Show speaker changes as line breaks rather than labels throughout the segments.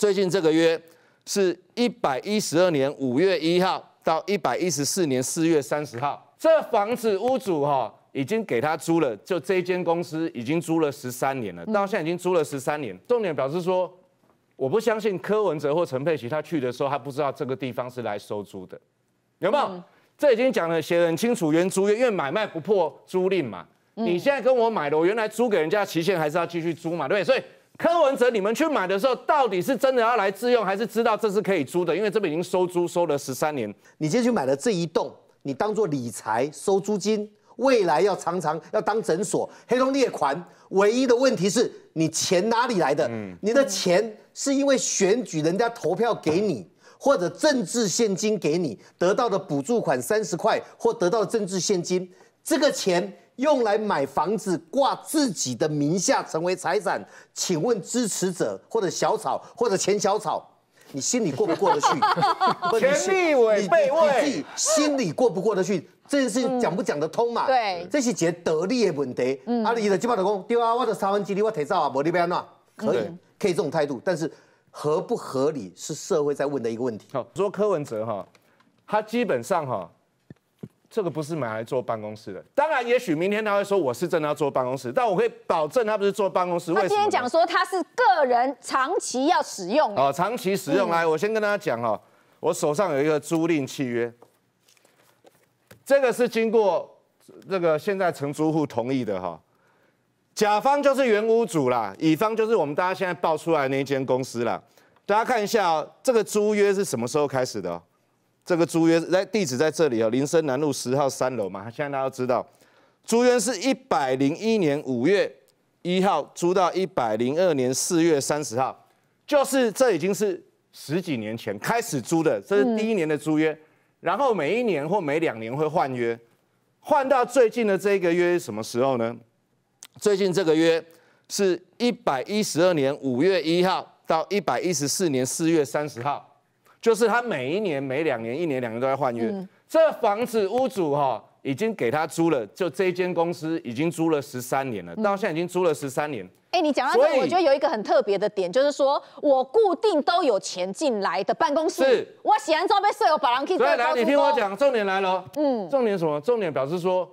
最近这个月是一百一十二年五月一号到一百一十四年四月三十号，这房子屋主哈已经给他租了，就这间公司已经租了十三年了，到现在已经租了十三年。重点表示说，我不相信柯文哲或陈佩琪，他去的时候他不知道这个地方是来收租的，有没有？这已经讲的写很清楚，原租约因为买卖不破租赁嘛，你现在跟我买了，我原来租给人家，期限还是要继续租嘛，对不对？所以。柯文哲，你们去买的时候，到底是真的要来自用，还是知道这是可以租的？因为这边已经收租收了十三年。
你今天去买了这一栋，你当做理财收租金，未来要常常要当诊所、黑龙裂款。唯一的问题是你钱哪里来的？你的钱是因为选举人家投票给你，或者政治现金给你得到的补助款三十块，或得到的政治现金，这个钱。用来买房子挂自己的名下成为财产，请问支持者或者小草或者前小草，你心里过不过得去？前立委被问，你自己心里过不过得去？这件事情讲不讲得通嘛？对，这些钱得利的问题。嗯，阿李的鸡巴头公，对啊，我的三分之一我提早啊，无你变呐，可以，可以这种态度，但是
合不合理是社会在问的一个问题。好，说柯文哲哈，他基本上哈。这个不是买来做办公室的，当然，也许明天他会说我是真的要做办公室，但我可以保证他不是做办公室。他今天讲
说他是个人长期要使用哦，
长期使用来，我先跟大家讲哦，我手上有一个租赁契约，这个是经过那个现在承租户同意的哈，甲方就是原屋主啦，乙方就是我们大家现在报出来那一间公司啦。大家看一下哦，这个租约是什么时候开始的？这个租约在地址在这里啊，林森南路十号三楼嘛。现在大家都知道，租约是一百零一年五月一号租到一百零二年四月三十号，就是这已经是十几年前开始租的，这是第一年的租约。然后每一年或每两年会换约，换到最近的这个约什么时候呢？最近这个约是一百一十二年五月一号到一百一十四年四月三十号。就是他每一年、每两年、一年两年都在换约。这房子屋主哈已经给他租了，就这间公司已经租了十三年了。到现在已经租了十三年。
哎，你讲到这我觉得有一个很特别的点，就是说我固定都有钱进来的办公室。是。我洗完照片睡，我把东西。所以，来，你听我讲，
重点来了。嗯。重点什么？重点表示说，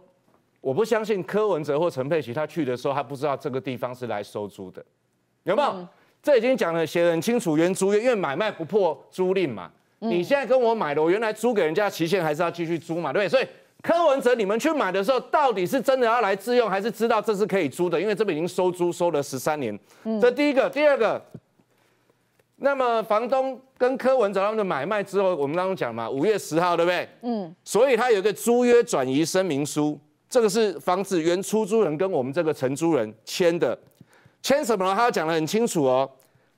我不相信柯文哲或陈佩琪，他去的时候，他不知道这个地方是来收租的，有没有？这已经讲的写很清楚，原租约因为买卖不破租赁嘛，你现在跟我买的，我原来租给人家，期限还是要继续租嘛，对不对？所以柯文哲你们去买的时候，到底是真的要来自用，还是知道这是可以租的？因为这边已经收租收了十三年，这第一个，第二个。那么房东跟柯文哲他们的买卖之后，我们刚刚讲嘛，五月十号，对不对？嗯，所以他有一个租约转移声明书，这个是房子原出租人跟我们这个承租人签的。签什么他要讲的很清楚哦。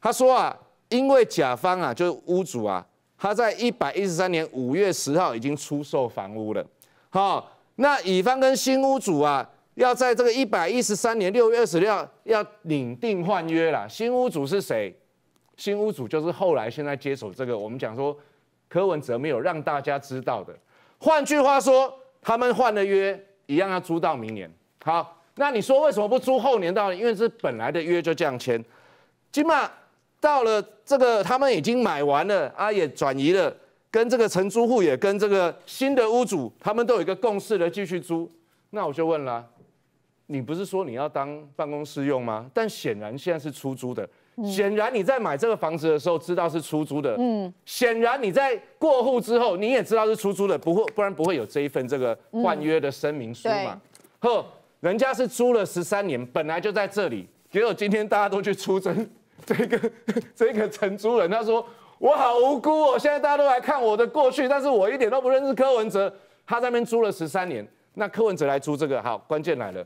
他说啊，因为甲方啊，就是屋主啊，他在一百一十三年五月十号已经出售房屋了。好，那乙方跟新屋主啊，要在这个一百一十三年六月二十六要领定换约了。新屋主是谁？新屋主就是后来现在接手这个。我们讲说，柯文哲没有让大家知道的。换句话说，他们换了约，一样要租到明年。好。那你说为什么不租后年到？因为是本来的约就这样签，起码到了这个他们已经买完了啊，也转移了，跟这个承租户也跟这个新的屋主，他们都有一个共识的继续租。那我就问了，你不是说你要当办公室用吗？但显然现在是出租的，显然你在买这个房子的时候知道是出租的，嗯，显然你在过户之后你也知道是出租的，不会不然不会有这一份这个换约的声明书嘛？呵。人家是租了十三年，本来就在这里，结果今天大家都去出征 这个 这个承租人，他说我好无辜，哦，现在大家都来看我的过去，但是我一点都不认识柯文哲，他在那边租了十三年，那柯文哲来租这个好，关键来了，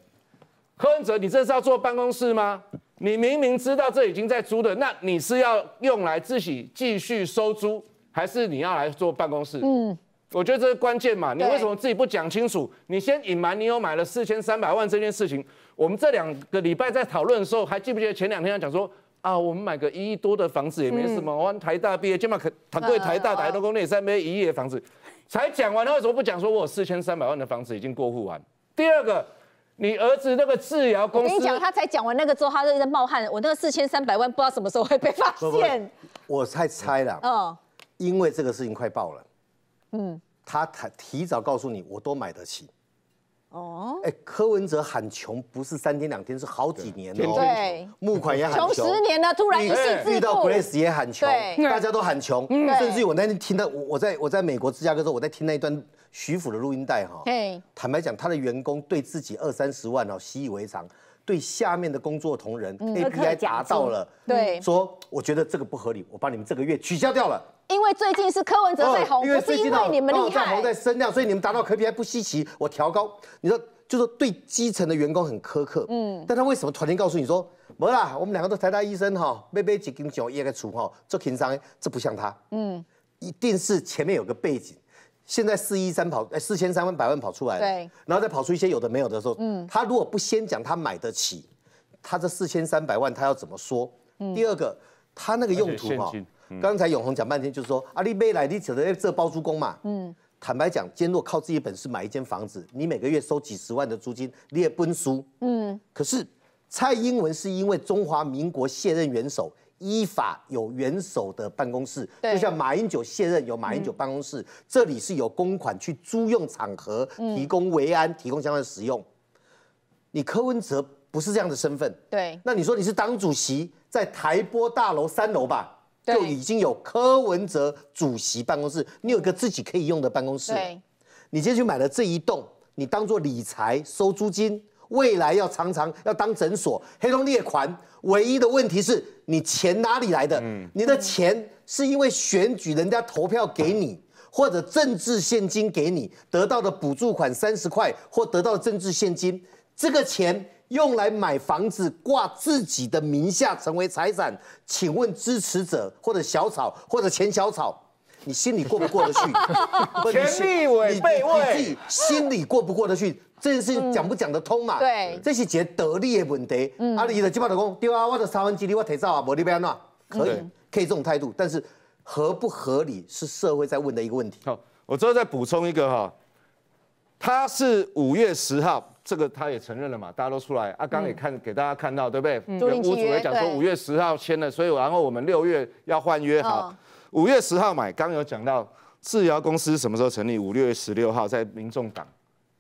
柯文哲，你这是要做办公室吗？你明明知道这已经在租的，那你是要用来自己继续收租，还是你要来做办公室？嗯。我觉得这是关键嘛？你为什么自己不讲清楚？你先隐瞒你有买了四千三百万这件事情。我们这两个礼拜在讨论的时候，还记不记得前两天他讲说啊，我们买个一亿多的房子也没什么。我台大毕业，起码可他贵台大台东公立三 A 一亿的房子，才讲完，他为什么不讲说我四千三百万的房子已经过户完？第二个，你儿子那个治疗公司，你他
才讲完那个之后，他就在冒汗。我那个四千三百万不知道什么时候会被发现。我猜猜了，哦，因为这个事情快爆了。他他提早告诉你，我都买得起。哦，哎，柯文哲喊穷不是三天两天，是好几年哦。对，募款也喊穷，十年了，突然一遇到 Grace 也喊穷，大家都喊穷。甚至我那天听到，我在我在美国芝加哥时候，我在听那一段徐府的录音带哈。坦白讲，他的员工对自己二三十万哦习以为常，对下面的工作同仁，API 达到了，对，说我觉得这个不合理，我把你们这个月取消掉了。因为最近是柯文哲最红，不是因为你们厉害，在红在升量，所以你们达到 KPI 不稀奇。我调高，你说就是对基层的员工很苛刻，嗯。但他为什么团天告诉你说，没啦，我们两个都台大医生哈，背背几根墙一个柱哈，做情商，这不像他，嗯，一定是前面有个背景。现在四一三跑，四千三万百万跑出来对，然后再跑出一些有的没有的时候，嗯，他如果不先讲他买得起，他这四千三百万他要怎么说？第二个，他那个用途哈。刚才永红讲半天，就是说啊，你未来你只能这包租公嘛。嗯，坦白讲，坚若靠自己本事买一间房子，你每个月收几十万的租金你也崩输。嗯，可是蔡英文是因为中华民国卸任元首，依法有元首的办公室，就像马英九卸任有马英九办公室，这里是有公款去租用场合，提供维安，提供相关的使用。你柯文哲不是这样的身份，对，那你说你是党主席，在台播大楼三楼吧？就已经有柯文哲主席办公室，你有一个自己可以用的办公室。你今天去买了这一栋，你当做理财收租金，未来要常常要当诊所、黑龙裂款。唯一的问题是你钱哪里来的？你的钱是因为选举人家投票给你，或者政治现金给你得到的补助款三十块，或得到的政治现金，这个钱。用来买房子挂自己的名下成为财产，请问支持者或者小草或者前小草，你心里过不过得去？权力位被位，你自己心里过不过得去？这件事讲不讲得通嘛？对，这些钱得利也问题。嗯，阿里的鸡巴头公对啊，我的三分之一我提走啊，无你变安那？可以，可以这种
态度，但是合不合理是社会在问的一个问题。好，我最后再补充一个哈，他是五月十号。这个他也承认了嘛？大家都出来，阿刚也看给大家看到，对不对？跟吴主也讲说五月十号签了，所以然后我们六月要换约。好，五月十号买，刚有讲到治疗公司什么时候成立？五六月十六号在民众党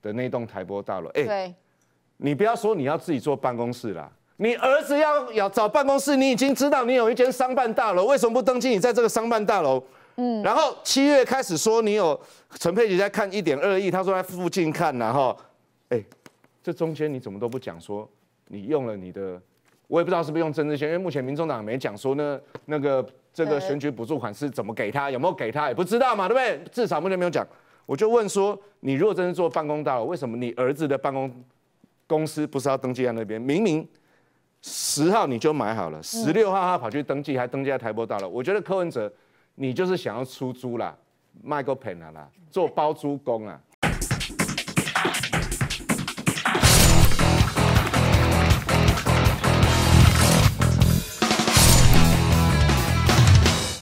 的那栋台播大楼。哎，你不要说你要自己做办公室啦，你儿子要要找办公室，你已经知道你有一间商办大楼，为什么不登记？你在这个商办大楼，嗯，然后七月开始说你有陈佩琪在看一点二亿，他说在附近看然后，哎。这中间你怎么都不讲说，你用了你的，我也不知道是不是用政治线，因为目前民众党没讲说那那个这个选举补助款是怎么给他，有没有给他也不知道嘛，对不对？至少目前没有讲。我就问说，你如果真是做办公大楼，为什么你儿子的办公公司不是要登记在那边？明明十号你就买好了，十六号他跑去登记，还登记在台博大楼。我觉得柯文哲，你就是想要出租啦，卖个盆宜啦，做包租公啊。